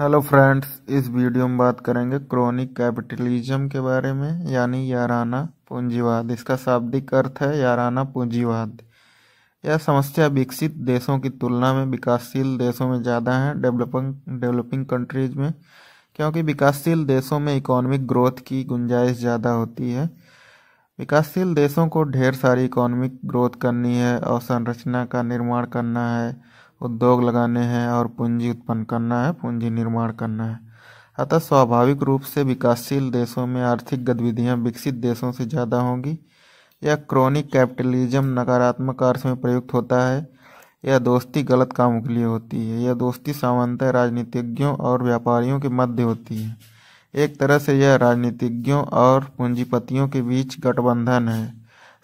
hello friends इस video में बात करेंगे क्रोनिक कैपिटलिज्म के बारे में यानी याराना पूंजीवाद इसका शाब्दिक अर्थ है याराना पूंजीवाद यह समस्या विकसित देशों की तुलना में विकासशील देशों में ज़्यादा है डेवलपिंग डेवलपिंग कंट्रीज में क्योंकि विकासशील देशों में इकोनॉमिक ग्रोथ की गुंजाइश ज़्यादा होती है विकासशील देशों को ढेर सारी इकोनॉमिक ग्रोथ करनी है और संरचना का निर्माण करना है उद्योग लगाने हैं और पूंजी उत्पन्न करना है पूंजी निर्माण करना है अतः स्वाभाविक रूप से विकासशील देशों में आर्थिक गतिविधियां विकसित देशों से ज़्यादा होंगी यह क्रोनिक कैपिटलिज्म नकारात्मक अर्थ में प्रयुक्त होता है यह दोस्ती गलत कामों के लिए होती है यह दोस्ती सामान्यतः राजनीतिज्ञों और व्यापारियों के मध्य होती है एक तरह से यह राजनीतिज्ञों और पूंजीपतियों के बीच गठबंधन है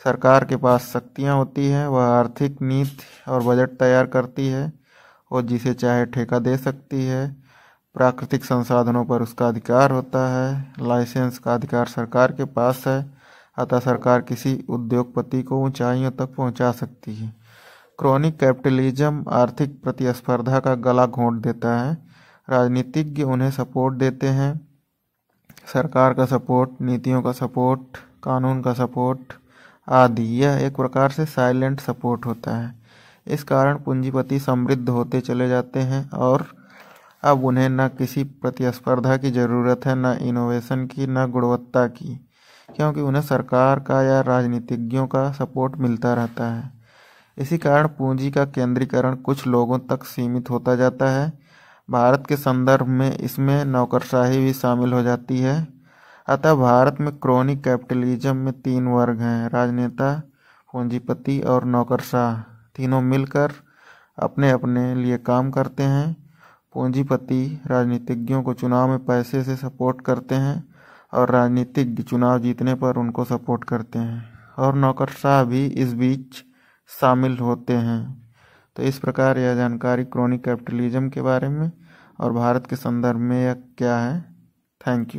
सरकार के पास शक्तियाँ होती हैं वह आर्थिक नीति और बजट तैयार करती है और जिसे चाहे ठेका दे सकती है प्राकृतिक संसाधनों पर उसका अधिकार होता है लाइसेंस का अधिकार सरकार के पास है अतः सरकार किसी उद्योगपति को ऊंचाइयों तक पहुंचा सकती है क्रॉनिक कैपिटलिज्म आर्थिक प्रतिस्पर्धा का गला घोंट देता है राजनीतिज्ञ उन्हें सपोर्ट देते हैं सरकार का सपोर्ट नीतियों का सपोर्ट कानून का सपोर्ट आदि यह एक प्रकार से साइलेंट सपोर्ट होता है इस कारण पूंजीपति समृद्ध होते चले जाते हैं और अब उन्हें न किसी प्रतिस्पर्धा की ज़रूरत है न इनोवेशन की न गुणवत्ता की क्योंकि उन्हें सरकार का या राजनीतिज्ञों का सपोर्ट मिलता रहता है इसी कारण पूंजी का केंद्रीकरण कुछ लोगों तक सीमित होता जाता है भारत के संदर्भ में इसमें नौकरशाही भी शामिल हो जाती है अतः भारत में क्रोनिक कैपिटलिज्म में तीन वर्ग हैं राजनेता पूंजीपति और नौकरशाह तीनों मिलकर अपने अपने लिए काम करते हैं पूंजीपति राजनीतिज्ञों को चुनाव में पैसे से सपोर्ट करते हैं और राजनीतिज्ञ चुनाव जीतने पर उनको सपोर्ट करते हैं और नौकरशाह भी इस बीच शामिल होते हैं तो इस प्रकार यह जानकारी क्रोनिक कैपिटलिज्म के बारे में और भारत के संदर्भ में यह क्या है थैंक यू